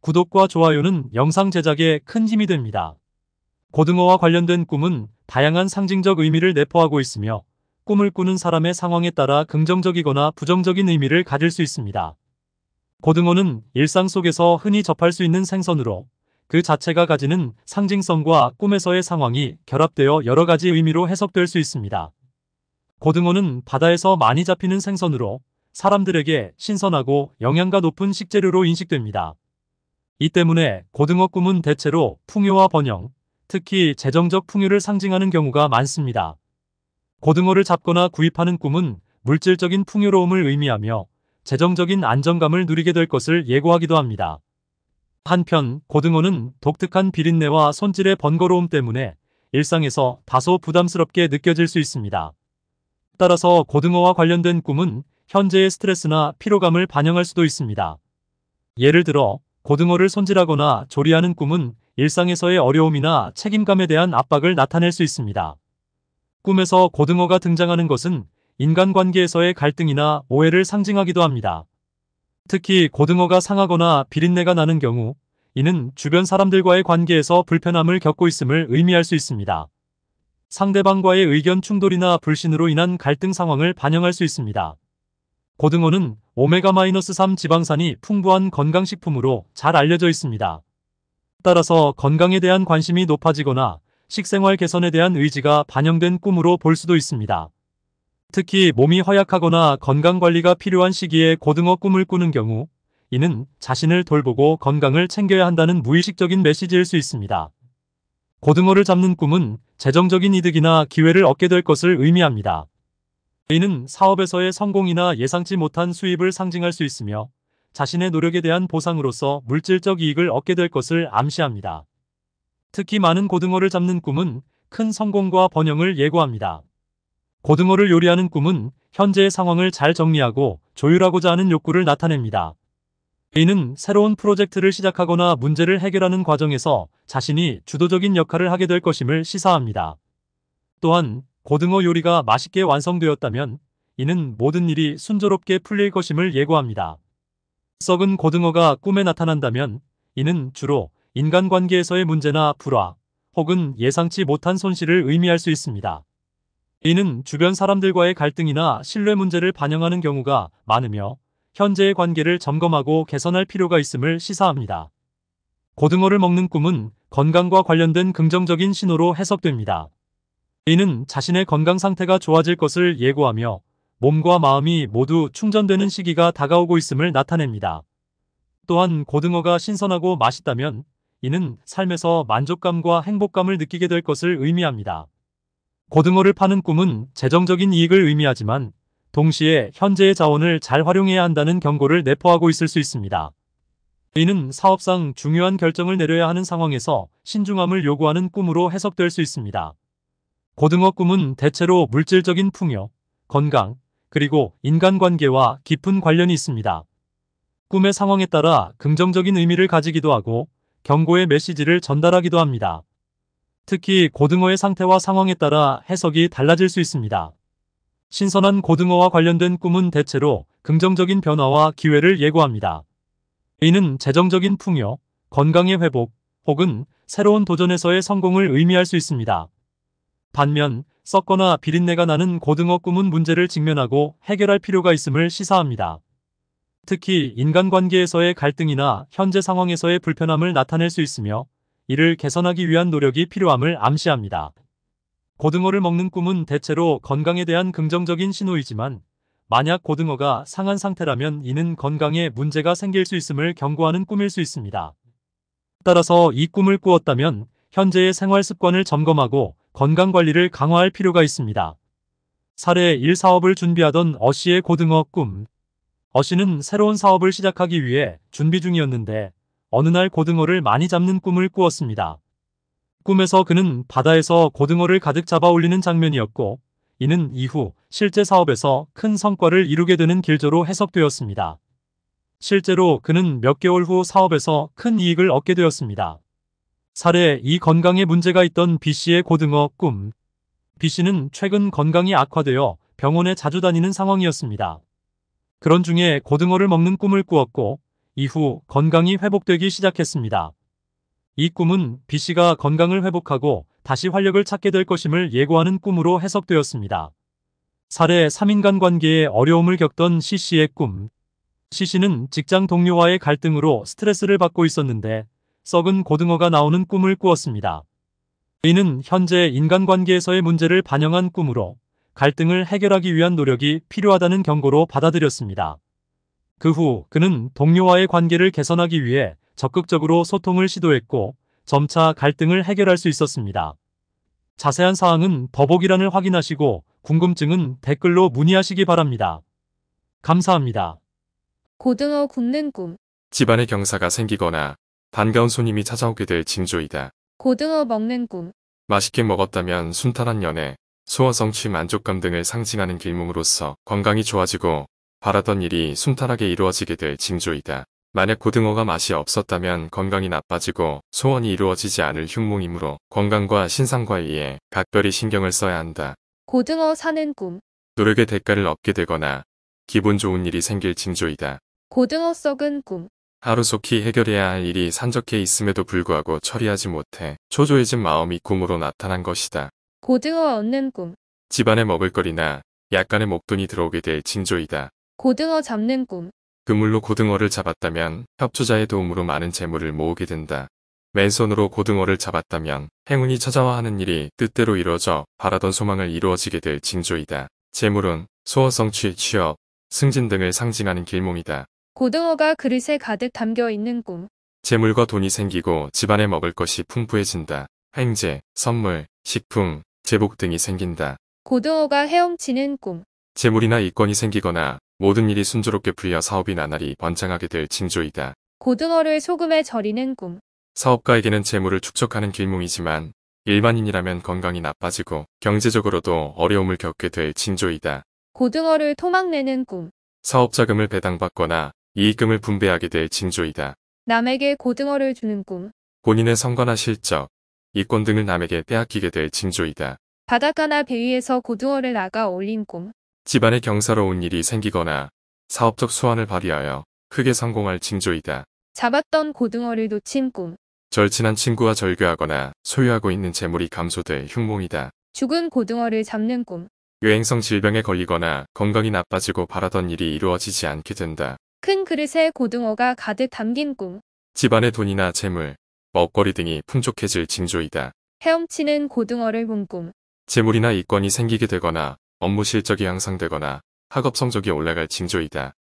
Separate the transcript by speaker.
Speaker 1: 구독과 좋아요는 영상 제작에 큰 힘이 됩니다. 고등어와 관련된 꿈은 다양한 상징적 의미를 내포하고 있으며 꿈을 꾸는 사람의 상황에 따라 긍정적이거나 부정적인 의미를 가질 수 있습니다. 고등어는 일상 속에서 흔히 접할 수 있는 생선으로 그 자체가 가지는 상징성과 꿈에서의 상황이 결합되어 여러 가지 의미로 해석될 수 있습니다. 고등어는 바다에서 많이 잡히는 생선으로 사람들에게 신선하고 영양가 높은 식재료로 인식됩니다. 이 때문에 고등어 꿈은 대체로 풍요와 번영, 특히 재정적 풍요를 상징하는 경우가 많습니다. 고등어를 잡거나 구입하는 꿈은 물질적인 풍요로움을 의미하며 재정적인 안정감을 누리게 될 것을 예고하기도 합니다. 한편 고등어는 독특한 비린내와 손질의 번거로움 때문에 일상에서 다소 부담스럽게 느껴질 수 있습니다. 따라서 고등어와 관련된 꿈은 현재의 스트레스나 피로감을 반영할 수도 있습니다. 예를 들어 고등어를 손질하거나 조리하는 꿈은 일상에서의 어려움이나 책임감에 대한 압박을 나타낼 수 있습니다. 꿈에서 고등어가 등장하는 것은 인간관계에서의 갈등이나 오해를 상징하기도 합니다. 특히 고등어가 상하거나 비린내가 나는 경우 이는 주변 사람들과의 관계에서 불편함을 겪고 있음을 의미할 수 있습니다. 상대방과의 의견 충돌이나 불신으로 인한 갈등 상황을 반영할 수 있습니다. 고등어는 오메가-3 지방산이 풍부한 건강식품으로 잘 알려져 있습니다. 따라서 건강에 대한 관심이 높아지거나 식생활 개선에 대한 의지가 반영된 꿈으로 볼 수도 있습니다. 특히 몸이 허약하거나 건강관리가 필요한 시기에 고등어 꿈을 꾸는 경우 이는 자신을 돌보고 건강을 챙겨야 한다는 무의식적인 메시지일 수 있습니다. 고등어를 잡는 꿈은 재정적인 이득이나 기회를 얻게 될 것을 의미합니다. a 는 사업에서의 성공이나 예상치 못한 수입을 상징할 수 있으며 자신의 노력에 대한 보상으로서 물질적 이익을 얻게 될 것을 암시합니다. 특히 많은 고등어를 잡는 꿈은 큰 성공과 번영을 예고합니다. 고등어를 요리하는 꿈은 현재의 상황을 잘 정리하고 조율하고자 하는 욕구를 나타냅니다. a 는 새로운 프로젝트를 시작하거나 문제를 해결하는 과정에서 자신이 주도적인 역할을 하게 될 것임을 시사합니다. 또한 고등어 요리가 맛있게 완성되었다면 이는 모든 일이 순조롭게 풀릴 것임을 예고합니다. 썩은 고등어가 꿈에 나타난다면 이는 주로 인간관계에서의 문제나 불화 혹은 예상치 못한 손실을 의미할 수 있습니다. 이는 주변 사람들과의 갈등이나 신뢰 문제를 반영하는 경우가 많으며 현재의 관계를 점검하고 개선할 필요가 있음을 시사합니다. 고등어를 먹는 꿈은 건강과 관련된 긍정적인 신호로 해석됩니다. 이는 자신의 건강 상태가 좋아질 것을 예고하며 몸과 마음이 모두 충전되는 시기가 다가오고 있음을 나타냅니다. 또한 고등어가 신선하고 맛있다면 이는 삶에서 만족감과 행복감을 느끼게 될 것을 의미합니다. 고등어를 파는 꿈은 재정적인 이익을 의미하지만 동시에 현재의 자원을 잘 활용해야 한다는 경고를 내포하고 있을 수 있습니다. 이는 사업상 중요한 결정을 내려야 하는 상황에서 신중함을 요구하는 꿈으로 해석될 수 있습니다. 고등어 꿈은 대체로 물질적인 풍요, 건강, 그리고 인간관계와 깊은 관련이 있습니다. 꿈의 상황에 따라 긍정적인 의미를 가지기도 하고 경고의 메시지를 전달하기도 합니다. 특히 고등어의 상태와 상황에 따라 해석이 달라질 수 있습니다. 신선한 고등어와 관련된 꿈은 대체로 긍정적인 변화와 기회를 예고합니다. 이는 재정적인 풍요, 건강의 회복, 혹은 새로운 도전에서의 성공을 의미할 수 있습니다. 반면 썩거나 비린내가 나는 고등어 꿈은 문제를 직면하고 해결할 필요가 있음을 시사합니다. 특히 인간관계에서의 갈등이나 현재 상황에서의 불편함을 나타낼 수 있으며 이를 개선하기 위한 노력이 필요함을 암시합니다. 고등어를 먹는 꿈은 대체로 건강에 대한 긍정적인 신호이지만 만약 고등어가 상한 상태라면 이는 건강에 문제가 생길 수 있음을 경고하는 꿈일 수 있습니다. 따라서 이 꿈을 꾸었다면 현재의 생활 습관을 점검하고 건강관리를 강화할 필요가 있습니다. 사례 1 사업을 준비하던 어씨의 고등어 꿈 어씨는 새로운 사업을 시작하기 위해 준비 중이었는데 어느 날 고등어를 많이 잡는 꿈을 꾸었습니다. 꿈에서 그는 바다에서 고등어를 가득 잡아 올리는 장면이었고 이는 이후 실제 사업에서 큰 성과를 이루게 되는 길조로 해석되었습니다. 실제로 그는 몇 개월 후 사업에서 큰 이익을 얻게 되었습니다. 사례 이 건강에 문제가 있던 B씨의 고등어 꿈. B씨는 최근 건강이 악화되어 병원에 자주 다니는 상황이었습니다. 그런 중에 고등어를 먹는 꿈을 꾸었고 이후 건강이 회복되기 시작했습니다. 이 꿈은 B씨가 건강을 회복하고 다시 활력을 찾게 될 것임을 예고하는 꿈으로 해석되었습니다. 사례 3인간 관계에 어려움을 겪던 C씨의 꿈 C씨는 직장 동료와의 갈등으로 스트레스를 받고 있었는데 썩은 고등어가 나오는 꿈을 꾸었습니다. 이는 현재 인간관계에서의 문제를 반영한 꿈으로 갈등을 해결하기 위한 노력이 필요하다는 경고로 받아들였습니다. 그 후 그는 동료와의 관계를 개선하기 위해 적극적으로 소통을 시도했고 점차 갈등을 해결할 수 있었습니다. 자세한 사항은 더보기란을 확인하시고 궁금증은 댓글로 문의하시기 바랍니다. 감사합니다.
Speaker 2: 고등어 굽는 꿈
Speaker 3: 집안에 경사가 생기거나 반가운 손님이 찾아오게 될 징조이다.
Speaker 2: 고등어 먹는 꿈.
Speaker 3: 맛있게 먹었다면 순탄한 연애, 소화 성취 만족감 등을 상징하는 길몸으로써 건강이 좋아지고 바라던 일이 순탄하게 이루어지게 될 징조이다. 만약 고등어가 맛이 없었다면 건강이 나빠지고 소원이 이루어지지 않을 흉몽이므로 건강과 신상과의에 각별히 신경을 써야 한다.
Speaker 2: 고등어 사는 꿈.
Speaker 3: 노력의 대가를 얻게 되거나 기분 좋은 일이 생길 징조이다.
Speaker 2: 고등어 썩은 꿈.
Speaker 3: 하루속히 해결해야 할 일이 산적해 있음에도 불구하고 처리하지 못해 초조해진 마음이 꿈으로 나타난 것이다.
Speaker 2: 고등어 얻는 꿈.
Speaker 3: 집안에 먹을거리나 약간의 목돈이 들어오게 될 징조이다.
Speaker 2: 고등어 잡는 꿈.
Speaker 3: 그물로 고등어를 잡았다면 협조자의 도움으로 많은 재물을 모으게 된다. 맨손으로 고등어를 잡았다면 행운이 찾아와 하는 일이 뜻대로 이루어져 바라던 소망을 이루어지게 될 징조이다. 재물은 소어성취, 취업, 승진 등을 상징하는 길몽이다.
Speaker 2: 고등어가 그릇에 가득 담겨 있는 꿈.
Speaker 3: 재물과 돈이 생기고 집안에 먹을 것이 풍부해진다. 행제, 선물, 식품, 제복 등이 생긴다.
Speaker 2: 고등어가 헤엄치는 꿈.
Speaker 3: 재물이나 이권이 생기거나 모든 일이 순조롭게 풀려 사업이 나날이 번창하게 될 징조이다.
Speaker 2: 고등어를 소금에 절이는 꿈.
Speaker 3: 사업가에게는 재물을 축적하는 길몽이지만 일반인이라면 건강이 나빠지고 경제적으로도 어려움을 겪게 될 징조이다.
Speaker 2: 고등어를 토막내는 꿈.
Speaker 3: 사업 자금을 배당받거나 이익금을 분배하게 될 징조이다.
Speaker 2: 남에게 고등어를 주는 꿈.
Speaker 3: 본인의 성과나 실적, 이권 등을 남에게 빼앗기게 될 징조이다.
Speaker 2: 바닷가나 배 위에서 고등어를 나가 올린 꿈.
Speaker 3: 집안에 경사로운 일이 생기거나 사업적 수완을 발휘하여 크게 성공할 징조이다.
Speaker 2: 잡았던 고등어를 놓친 꿈.
Speaker 3: 절친한 친구와 절교하거나 소유하고 있는 재물이 감소될 흉몽이다.
Speaker 2: 죽은 고등어를 잡는 꿈.
Speaker 3: 유행성 질병에 걸리거나 건강이 나빠지고 바라던 일이 이루어지지 않게 된다.
Speaker 2: 큰 그릇에 고등어가 가득 담긴 꿈.
Speaker 3: 집안의 돈이나 재물, 먹거리 등이 풍족해질 징조이다.
Speaker 2: 헤엄치는 고등어를 본 꿈.
Speaker 3: 재물이나 이권이 생기게 되거나 업무 실적이 향상되거나 학업 성적이 올라갈 징조이다.